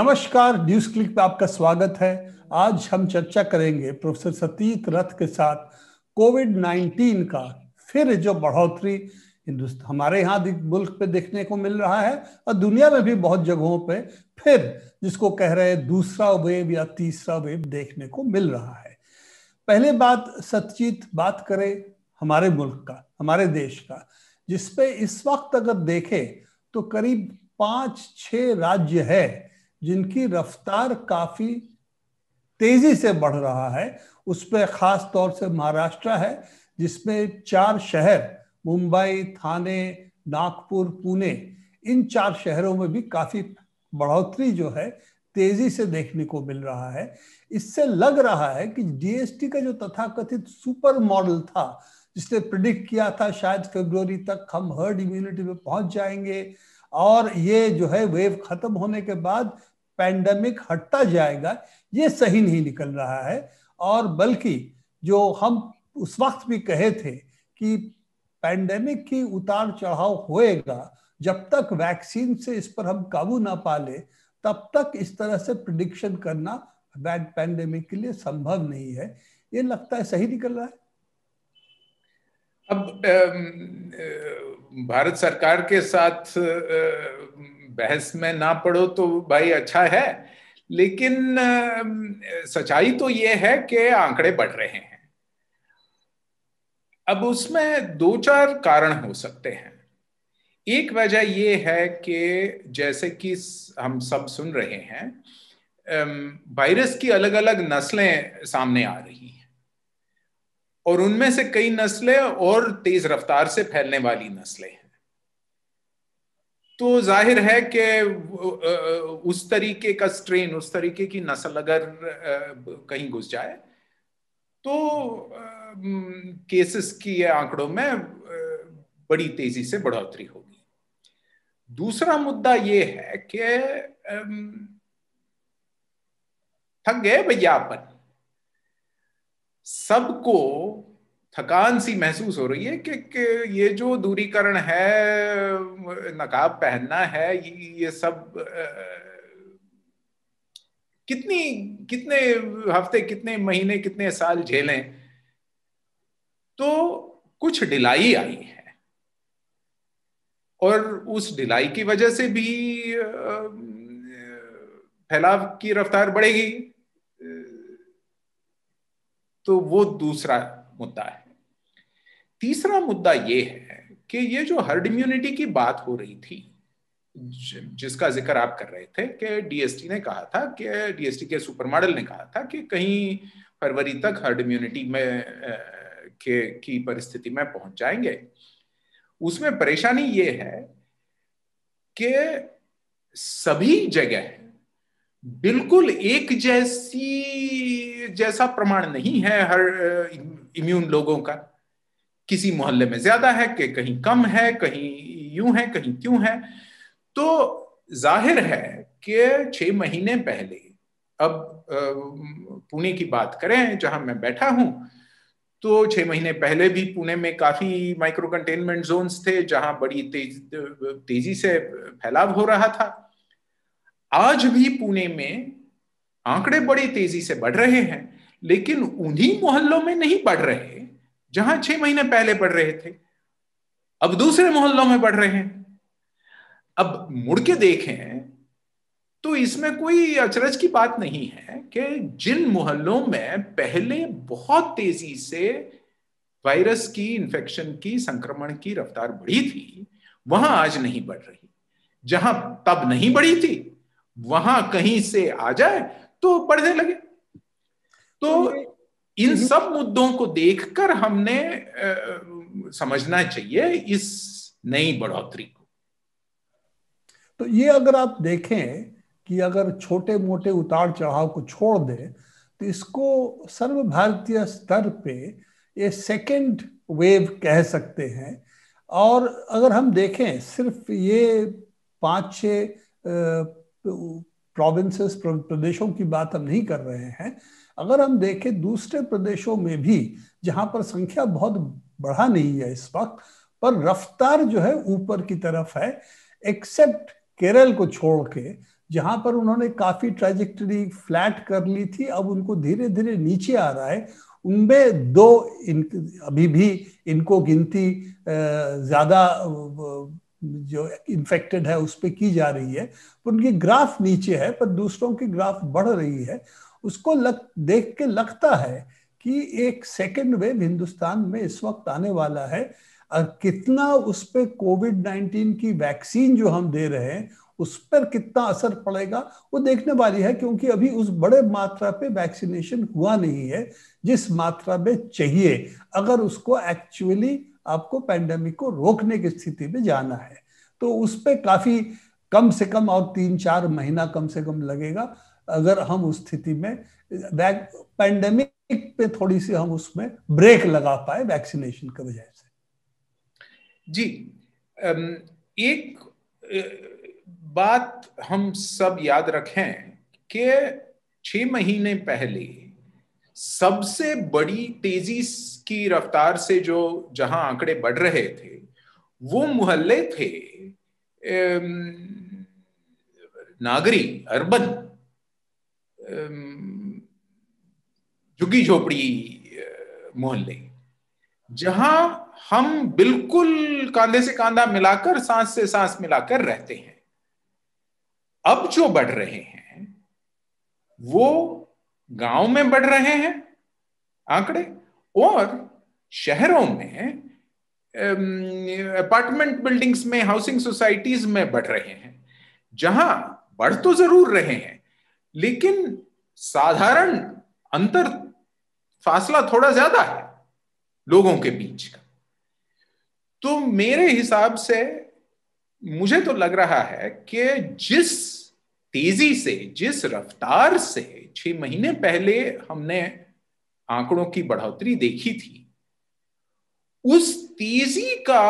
नमस्कार news click में आपका स्वागत है आज हम चर्चा करेंगे प्रोफेसर सतीत रथ के साथ कोविड 19 का फिर जो बढ़ोतरी हिंदुस्तान हमारे यहाँ मुल्क पे देखने को मिल रहा है और दुनिया में भी बहुत जगहों पे फिर जिसको कह रहे हैं दूसरा वेव या तीसरा वेव देखने को मिल रहा है पहले बात सचित बात करें हमारे मुल्क का हमारे देश का जिसपे इस वक्त अगर देखें तो करीब पांच छह राज्य है जिनकी रफ्तार काफी तेजी से बढ़ रहा है उस पर खास तौर से महाराष्ट्र है जिसमें चार शहर मुंबई थाने नागपुर पुणे इन चार शहरों में भी काफी बढ़ोतरी जो है तेजी से देखने को मिल रहा है इससे लग रहा है कि जीएसटी का जो तथाकथित सुपर मॉडल था जिसने प्रिडिक्ट किया था शायद फेब्रुवरी तक हम हर्ड इम्यूनिटी में पहुंच जाएंगे और ये जो है वेव खत्म होने के बाद पैंडमिक हटता जाएगा ये सही नहीं निकल रहा है और बल्कि जो हम उस वक्त भी कहे थे कि पैंडेमिक की उतार चढ़ाव होएगा जब तक वैक्सीन से इस पर हम काबू ना पा ले तब तक इस तरह से प्रिडिक्शन करना पैंडेमिक के लिए संभव नहीं है ये लगता है सही निकल रहा है अब भारत सरकार के साथ बहस में ना पड़ो तो भाई अच्छा है लेकिन सच्चाई तो ये है कि आंकड़े बढ़ रहे हैं अब उसमें दो चार कारण हो सकते हैं एक वजह ये है कि जैसे कि हम सब सुन रहे हैं वायरस की अलग अलग नस्लें सामने आ रही हैं और उनमें से कई नस्लें और तेज रफ्तार से फैलने वाली नस्लें हैं तो जाहिर है कि उस तरीके का स्ट्रेन उस तरीके की नस्ल अगर कहीं घुस जाए तो केसेस की आंकड़ों में बड़ी तेजी से बढ़ोतरी होगी दूसरा मुद्दा ये है कि थक गए भैया सबको थकान सी महसूस हो रही है कि, कि ये जो दूरीकरण है नकाब पहनना है ये, ये सब आ, कितनी कितने हफ्ते कितने महीने कितने साल झेलें तो कुछ ढिलाई आई है और उस ढिलाई की वजह से भी फैलाव की रफ्तार बढ़ेगी तो वो दूसरा मुद्दा है तीसरा मुद्दा ये है कि ये जो हर्ड इम्यूनिटी की बात हो रही थी जिसका जिक्र आप कर रहे थे कि डीएसटी ने कहा था कि डीएसटी के सुपर मॉडल ने कहा था कि कहीं फरवरी तक हर्ड इम्यूनिटी में के की परिस्थिति में पहुंच जाएंगे उसमें परेशानी ये है कि सभी जगह बिल्कुल एक जैसी जैसा प्रमाण नहीं है हर इम्यून लोगों का किसी मोहल्ले में ज्यादा है कि कहीं कम है कहीं यूं है कहीं क्यों है तो जाहिर है कि छह महीने पहले अब पुणे की बात करें जहां मैं बैठा हूं तो छह महीने पहले भी पुणे में काफी माइक्रो कंटेनमेंट जोन्स थे जहां बड़ी तेज तेजी से फैलाव हो रहा था आज भी पुणे में आंकड़े बड़े तेजी से बढ़ रहे हैं लेकिन उन्हीं मोहल्लों में नहीं बढ़ रहे जहां छह महीने पहले बढ़ रहे थे अब दूसरे मोहल्लों में बढ़ रहे हैं अब मुड़ के देखें तो इसमें कोई अचरज की बात नहीं है कि जिन मोहल्लों में पहले बहुत तेजी से वायरस की इंफेक्शन की संक्रमण की रफ्तार बढ़ी थी वहां आज नहीं बढ़ रही जहां तब नहीं बढ़ी थी वहां कहीं से आ जाए तो बढ़ने लगे तो, तो इन हम्म। सब मुद्दों को देखकर हमने आ, समझना चाहिए इस नई बढ़ोतरी को तो ये अगर आप देखें कि अगर छोटे मोटे उतार चढ़ाव को छोड़ दें तो इसको सर्व भारतीय स्तर पे ये सेकेंड वेव कह सकते हैं और अगर हम देखें सिर्फ ये पांच छः प्रोविंसेस प्रदेशों की बात हम नहीं कर रहे हैं अगर हम देखें दूसरे प्रदेशों में भी जहां पर संख्या बहुत बढ़ा नहीं है इस वक्त पर रफ्तार जो है ऊपर की तरफ है एक्सेप्ट केरल को छोड़ के जहां पर उन्होंने काफी ट्रेजेक्टरी फ्लैट कर ली थी अब उनको धीरे धीरे नीचे आ रहा है उनमें दो इन अभी भी इनको गिनती ज्यादा जो इन्फेक्टेड है उस पर की जा रही है उनकी ग्राफ नीचे है पर दूसरों की ग्राफ बढ़ रही है उसको लग देख के लगता है कि एक सेकेंड वेव हिंदुस्तान में इस वक्त आने वाला है और कितना उस पर कोविड नाइन्टीन की वैक्सीन जो हम दे रहे हैं उस पर कितना असर पड़ेगा वो देखने वाली है क्योंकि अभी उस बड़े मात्रा पे वैक्सीनेशन हुआ नहीं है जिस मात्रा में चाहिए अगर उसको एक्चुअली आपको पैंडेमिक को रोकने की स्थिति में जाना है तो उस पर काफी कम से कम और तीन चार महीना कम से कम लगेगा अगर हम उस स्थिति में पैंडेमिक पे थोड़ी सी हम उसमें ब्रेक लगा पाए वैक्सीनेशन के वजह से जी एक बात हम सब याद रखें कि छह महीने पहले सबसे बड़ी तेजी की रफ्तार से जो जहां आंकड़े बढ़ रहे थे वो मोहल्ले थे नागरी अर्बन झुग्गी झोपड़ी मोहल्ले जहां हम बिल्कुल कांधे से कांधा मिलाकर सांस से सांस मिलाकर रहते हैं अब जो बढ़ रहे हैं वो गांव में बढ़ रहे हैं आंकड़े और शहरों में अपार्टमेंट बिल्डिंग्स में हाउसिंग सोसाइटीज में बढ़ रहे हैं जहां बढ़ तो जरूर रहे हैं लेकिन साधारण अंतर फासला थोड़ा ज्यादा है लोगों के बीच का तो मेरे हिसाब से मुझे तो लग रहा है कि जिस तेजी से जिस रफ्तार से छह महीने पहले हमने आंकड़ों की बढ़ोतरी देखी थी उस तेजी का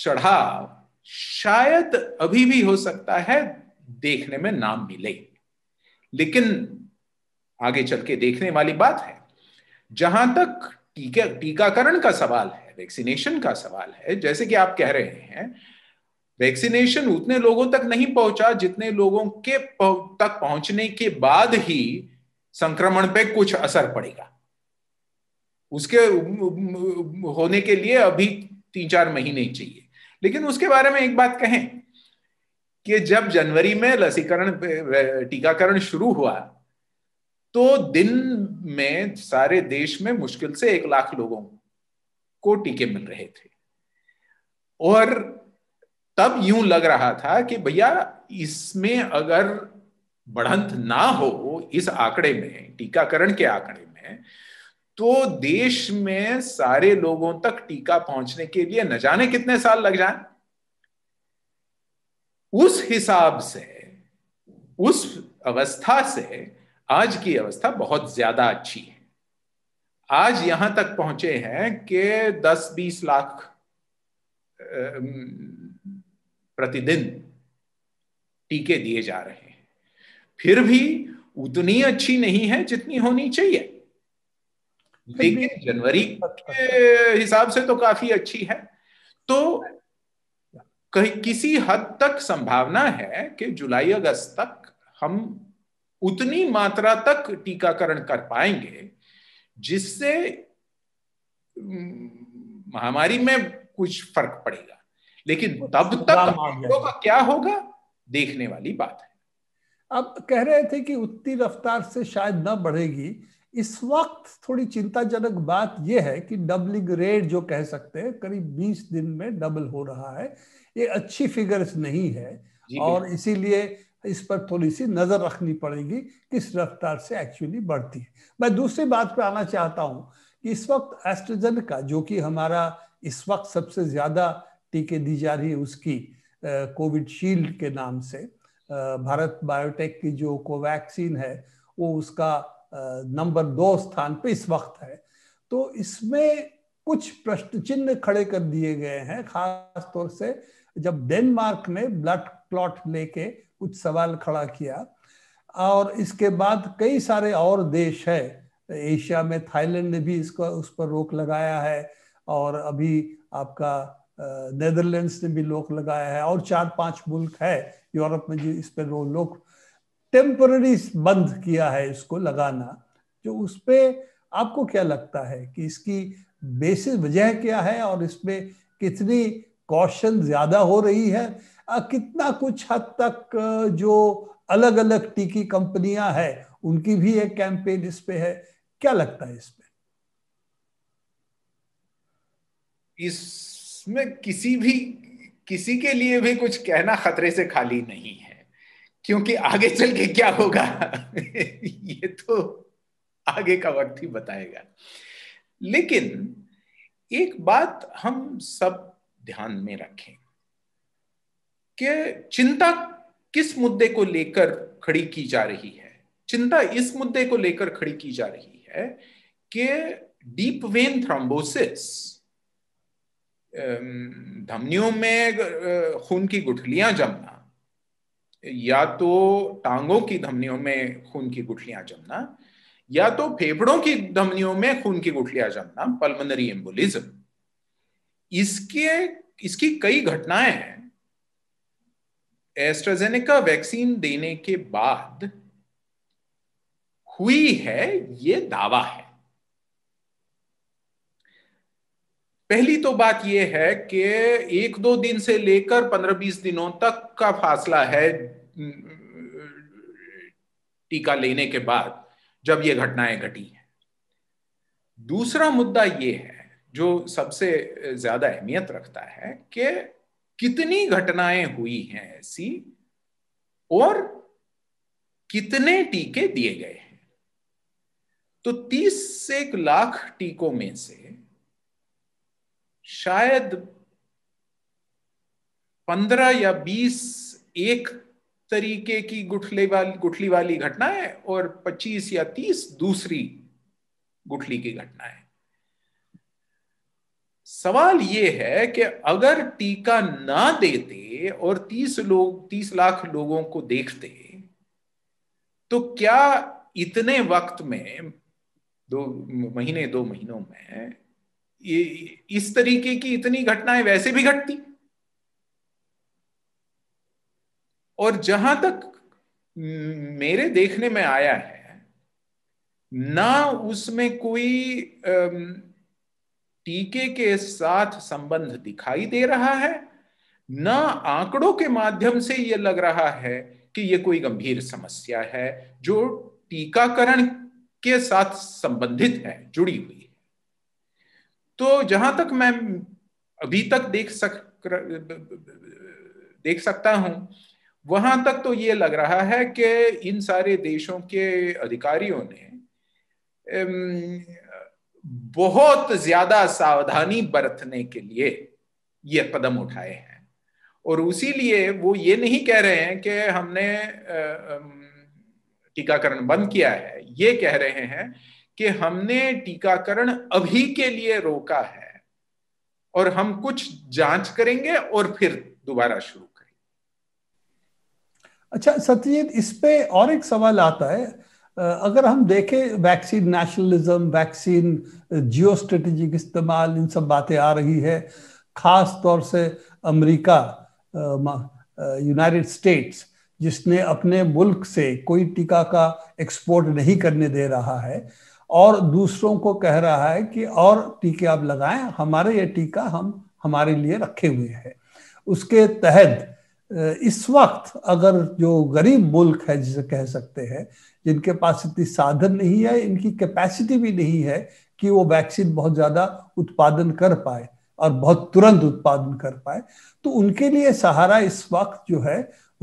चढ़ाव शायद अभी भी हो सकता है देखने में नाम मिले लेकिन आगे चल के देखने वाली बात है जहां तक टीका टीकाकरण का सवाल है वैक्सीनेशन का सवाल है जैसे कि आप कह रहे हैं वैक्सीनेशन उतने लोगों तक नहीं पहुंचा जितने लोगों के तक पहुंचने के बाद ही संक्रमण पे कुछ असर पड़ेगा उसके होने के लिए अभी तीन चार महीने ही चाहिए लेकिन उसके बारे में एक बात कहें कि जब जनवरी में लसीकरण टीकाकरण शुरू हुआ तो दिन में सारे देश में मुश्किल से एक लाख लोगों को टीके मिल रहे थे और तब यूं लग रहा था कि भैया इसमें अगर बढ़ंत ना हो इस आंकड़े में टीकाकरण के आंकड़े में तो देश में सारे लोगों तक टीका पहुंचने के लिए न जाने कितने साल लग जाए उस हिसाब से उस अवस्था से आज की अवस्था बहुत ज्यादा अच्छी है आज यहां तक पहुंचे हैं कि 10-20 लाख प्रतिदिन टीके दिए जा रहे हैं फिर भी उतनी अच्छी नहीं है जितनी होनी चाहिए लेकिन जनवरी अच्छा, अच्छा। के हिसाब से तो काफी अच्छी है तो कहीं किसी हद तक संभावना है कि जुलाई अगस्त तक हम उतनी मात्रा तक टीकाकरण कर पाएंगे जिससे महामारी में कुछ फर्क पड़ेगा लेकिन तब तक का क्या होगा देखने वाली बात है अब कह रहे थे कि उतनी रफ्तार से शायद न बढ़ेगी इस वक्त थोड़ी चिंताजनक बात यह है कि डबलिंग रेट जो कह सकते हैं करीब 20 दिन में डबल हो रहा है ये अच्छी फिगर्स नहीं है और इसीलिए इस पर थोड़ी सी नजर रखनी पड़ेगी किस रफ्तार से एक्चुअली बढ़ती है मैं दूसरी बात पे आना चाहता हूँ कि इस वक्त एस्ट्रोजन का जो कि हमारा इस वक्त सबसे ज्यादा टीके दी जा रही है उसकी कोविडशील्ड के नाम से भारत बायोटेक की जो कोवैक्सीन है वो उसका नंबर दो स्थान पे इस वक्त है तो इसमें कुछ प्रश्न चिन्ह खड़े कर दिए गए हैं खास तौर से जब डेनमार्क ने ब्लड क्लॉट लेके कुछ सवाल खड़ा किया और इसके बाद कई सारे और देश है एशिया में थाईलैंड ने भी इसका उस पर रोक लगाया है और अभी आपका नेदरलैंड्स ने भी रोक लगाया है और चार पांच मुल्क है यूरोप में जो इस पर वो लोग टेम्पररी बंद किया है इसको लगाना जो उस पर आपको क्या लगता है कि इसकी बेसिस वजह क्या है और इसमें कितनी कॉशन ज्यादा हो रही है आ, कितना कुछ हद तक जो अलग अलग टीकी कंपनियां हैं उनकी भी एक कैंपेन इस पे है क्या लगता है इसमें इसमें किसी भी किसी के लिए भी कुछ कहना खतरे से खाली नहीं है क्योंकि आगे चल के क्या होगा ये तो आगे का वक्त ही बताएगा लेकिन एक बात हम सब ध्यान में रखें कि चिंता किस मुद्दे को लेकर खड़ी की जा रही है चिंता इस मुद्दे को लेकर खड़ी की जा रही है कि डीप वेन थ्रोम्बोसिस धमनियों में खून की गुठलियां जमना या तो टांगों की धमनियों में खून की गुठलियां जमना या तो फेफड़ों की धमनियों में खून की गुठलियां जमना पल्मोनरी एम्बोलिज्म इसके इसकी कई घटनाएं हैं एस्ट्राजेनेका वैक्सीन देने के बाद हुई है ये दावा है पहली तो बात यह है कि एक दो दिन से लेकर पंद्रह बीस दिनों तक का फासला है टीका लेने के बाद जब ये घटनाएं घटी हैं दूसरा मुद्दा ये है जो सबसे ज्यादा अहमियत रखता है कि कितनी घटनाएं हुई हैं ऐसी और कितने टीके दिए गए हैं तो तीस से एक लाख टीकों में से शायद पंद्रह या बीस एक तरीके की गुठली वाली गुठली वाली घटना है और पच्चीस या तीस दूसरी गुठली की घटना है सवाल यह है कि अगर टीका ना देते और तीस लोग तीस लाख लोगों को देखते तो क्या इतने वक्त में दो महीने दो महीनों में ये इस तरीके की इतनी घटनाएं वैसे भी घटती और जहां तक मेरे देखने में आया है ना उसमें कोई टीके के साथ संबंध दिखाई दे रहा है ना आंकड़ों के माध्यम से ये लग रहा है कि ये कोई गंभीर समस्या है जो टीकाकरण के साथ संबंधित है जुड़ी हुई है तो जहां तक मैं अभी तक देख सक देख सकता हूं वहां तक तो ये लग रहा है कि इन सारे देशों के अधिकारियों ने बहुत ज्यादा सावधानी बरतने के लिए ये कदम उठाए हैं और उसी लिए वो ये नहीं कह रहे हैं कि हमने टीकाकरण बंद किया है ये कह रहे हैं कि हमने टीकाकरण अभी के लिए रोका है और हम कुछ जांच करेंगे और फिर दोबारा शुरू करेंगे अच्छा सत्यजीत इस पे और एक सवाल आता है अगर हम देखें vaccine nationalism vaccine geostrategic इस्तेमाल इन सब बातें आ रही है खास तौर से अमेरिका यूनाइटेड स्टेट्स जिसने अपने मुल्क से कोई टीका का एक्सपोर्ट नहीं करने दे रहा है और दूसरों को कह रहा है कि और टीके आप लगाएं हमारे ये टीका हम हमारे लिए रखे हुए हैं उसके तहत इस वक्त अगर जो गरीब मुल्क है जिसे कह सकते हैं जिनके पास इतनी साधन नहीं है इनकी कैपेसिटी भी नहीं है कि वो वैक्सीन बहुत ज़्यादा उत्पादन कर पाए और बहुत तुरंत उत्पादन कर पाए तो उनके लिए सहारा इस वक्त जो है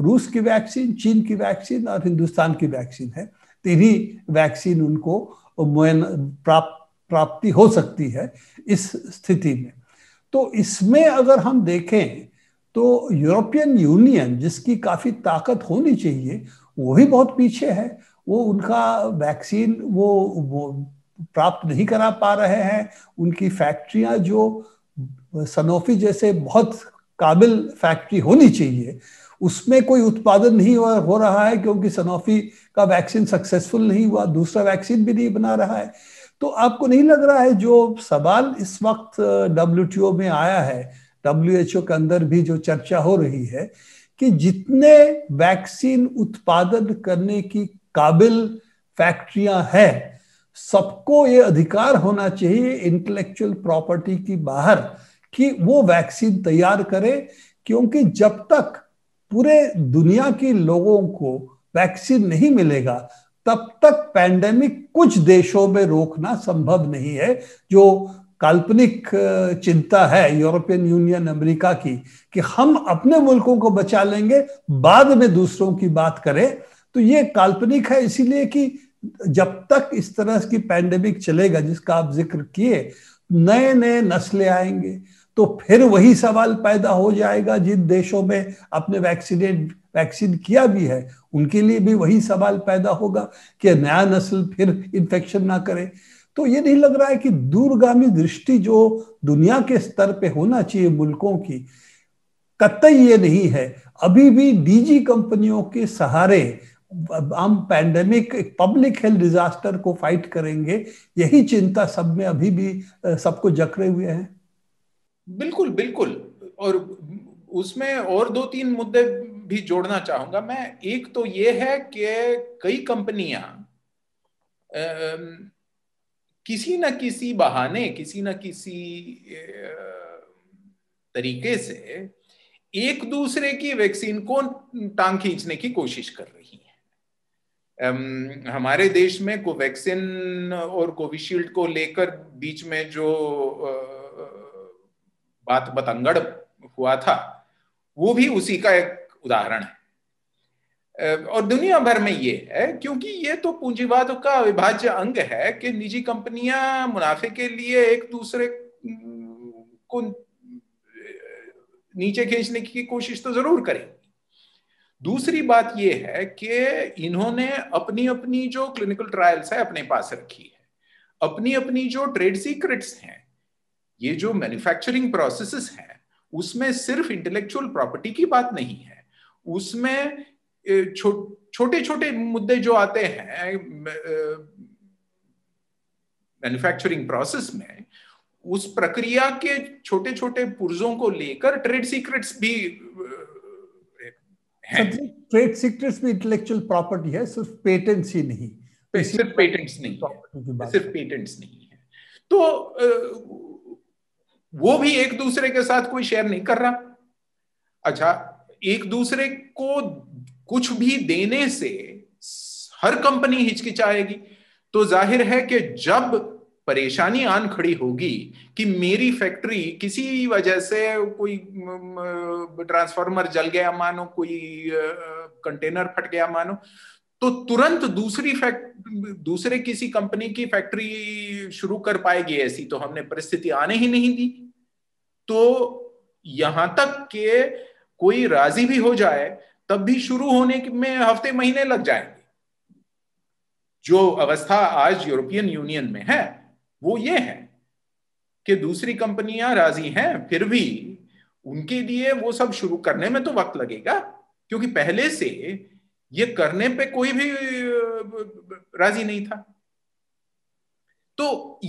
रूस की वैक्सीन चीन की वैक्सीन और हिंदुस्तान की वैक्सीन है तीन ही वैक्सीन उनको मोयन प्राप्त प्राप्ति हो सकती है इस स्थिति में तो इसमें अगर हम देखें तो यूरोपियन यूनियन जिसकी काफ़ी ताकत होनी चाहिए वो भी बहुत पीछे है वो उनका वैक्सीन वो, वो प्राप्त नहीं करा पा रहे हैं उनकी फैक्ट्रियां जो सनोफी जैसे बहुत काबिल फैक्ट्री होनी चाहिए उसमें कोई उत्पादन नहीं हो रहा है क्योंकि सनोफी का वैक्सीन सक्सेसफुल नहीं हुआ दूसरा वैक्सीन भी नहीं बना रहा है तो आपको नहीं लग रहा है जो सवाल इस वक्त डब्ल्यू में आया है डब्ल्यू के अंदर भी जो चर्चा हो रही है कि जितने वैक्सीन उत्पादन करने की काबिल फैक्ट्रियां हैं सबको ये अधिकार होना चाहिए इंटेलेक्चुअल प्रॉपर्टी की बाहर कि वो वैक्सीन तैयार करे क्योंकि जब तक पूरे दुनिया के लोगों को वैक्सीन नहीं मिलेगा तब तक पैंडेमिक कुछ देशों में रोकना संभव नहीं है जो काल्पनिक चिंता है यूरोपियन यूनियन अमेरिका की कि हम अपने मुल्कों को बचा लेंगे बाद में दूसरों की बात करें तो ये काल्पनिक है इसीलिए कि जब तक इस तरह की पैंडेमिक चलेगा जिसका आप जिक्र किए नए नए नस्लें आएंगे तो फिर वही सवाल पैदा हो जाएगा जिन देशों में आपने वैक्सीनेट वैक्सीन किया भी है उनके लिए भी वही सवाल पैदा होगा कि नया नस्ल फिर इन्फेक्शन ना करे तो ये नहीं लग रहा है कि दूरगामी दृष्टि जो दुनिया के स्तर पे होना चाहिए मुल्कों की कतई ये नहीं है अभी भी डीजी कंपनियों के सहारे हम पैंडेमिक पब्लिक हेल्थ डिजास्टर को फाइट करेंगे यही चिंता सब में अभी भी सबको जकड़े हुए हैं बिल्कुल बिल्कुल और उसमें और दो तीन मुद्दे भी जोड़ना चाहूंगा मैं एक तो ये है कि कई कंपनियां किसी न किसी बहाने किसी न किसी तरीके से एक दूसरे की वैक्सीन को टांग खींचने की कोशिश कर रही है हमारे देश में कोवैक्सीन और कोविशील्ड को लेकर बीच में जो बात बतंगड़ हुआ था वो भी उसी का एक उदाहरण है और दुनिया भर में ये है क्योंकि ये तो पूंजीवाद का अविभाज्य अंग है कि निजी कंपनियां मुनाफे के लिए एक दूसरे को नीचे खींचने की कोशिश तो जरूर करेंगी दूसरी बात यह है कि इन्होंने अपनी अपनी जो क्लिनिकल ट्रायल्स है अपने पास रखी है अपनी अपनी जो ट्रेड सीक्रेट्स हैं ये जो मैन्युफैक्चरिंग प्रोसेसेस हैं उसमें सिर्फ इंटेलेक्चुअल प्रॉपर्टी की बात नहीं है उसमें छो, छोटे छोटे मुद्दे जो आते हैं मैन्युफैक्चरिंग प्रोसेस में उस प्रक्रिया के छोटे छोटे पुर्जों को लेकर ट्रेड सीक्रेट्स भी हैं ट्रेड मतलब सीक्रेट्स भी इंटेलेक्चुअल प्रॉपर्टी है सिर्फ पेटेंट्स ही नहीं सिर्फ पेटेंट्स नहीं सिर्फ पेटेंट्स नहीं है तो वो भी एक दूसरे के साथ कोई शेयर नहीं कर रहा अच्छा एक दूसरे को कुछ भी देने से हर कंपनी हिचकिचाएगी तो जाहिर है कि जब परेशानी आन खड़ी होगी कि मेरी फैक्ट्री किसी वजह से कोई ट्रांसफार्मर जल गया मानो कोई कंटेनर फट गया मानो तो तुरंत दूसरी फैक्ट दूसरे किसी कंपनी की फैक्ट्री शुरू कर पाएगी ऐसी तो हमने परिस्थिति आने ही नहीं दी तो यहां तक के कोई राजी भी हो जाए तब भी शुरू होने में हफ्ते महीने लग जाएंगे जो अवस्था आज यूरोपियन यूनियन में है वो ये है कि दूसरी कंपनियां राजी हैं फिर भी उनके लिए वो सब शुरू करने में तो वक्त लगेगा क्योंकि पहले से ये करने पे कोई भी राजी नहीं था तो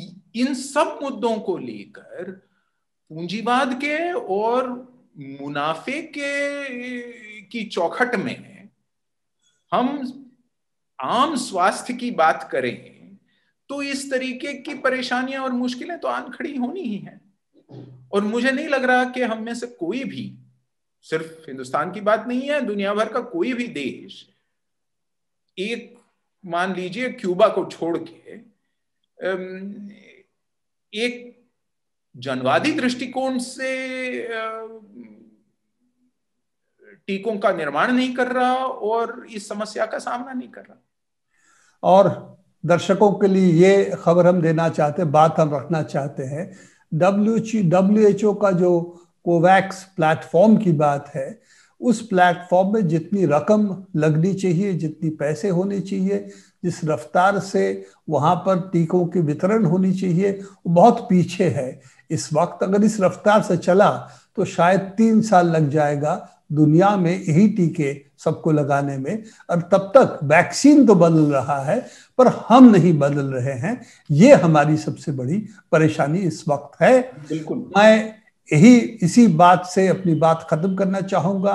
इन सब मुद्दों को लेकर पूंजीवाद के और मुनाफे के की चौखट में हम आम स्वास्थ्य की बात करें तो इस तरीके की परेशानियां और मुश्किलें तो आन खड़ी होनी ही हैं और मुझे नहीं लग रहा कि हम में से कोई भी सिर्फ हिंदुस्तान की बात नहीं है दुनिया भर का कोई भी देश एक मान लीजिए क्यूबा को छोड़ के एक जनवादी दृष्टिकोण से टीकों का निर्माण नहीं कर रहा और इस समस्या का सामना नहीं कर रहा और दर्शकों के लिए ये खबर हम देना चाहते हैं बात हम रखना चाहते हैं डब्ल्यू डब्ल्यू एच ओ का जो कोवैक्स प्लेटफॉर्म की बात है उस प्लेटफॉर्म में जितनी रकम लगनी चाहिए जितनी पैसे होने चाहिए जिस रफ्तार से वहाँ पर टीकों की वितरण होनी चाहिए वो बहुत पीछे है इस वक्त अगर इस रफ्तार से चला तो शायद तीन साल लग जाएगा दुनिया में यही टीके सबको लगाने में और तब तक वैक्सीन तो बदल रहा है पर हम नहीं बदल रहे हैं ये हमारी सबसे बड़ी परेशानी इस वक्त है बिल्कुल मैं यही इसी बात से अपनी बात खत्म करना चाहूंगा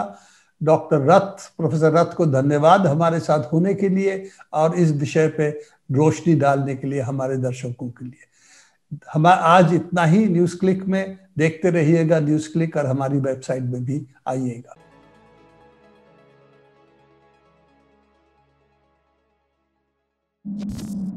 डॉक्टर रथ प्रोफेसर रथ को धन्यवाद हमारे साथ होने के लिए और इस विषय पे रोशनी डालने के लिए हमारे दर्शकों के लिए हम आज इतना ही न्यूज़ क्लिक में देखते रहिएगा न्यूज़ क्लिक और हमारी वेबसाइट में भी आइएगा Thank you.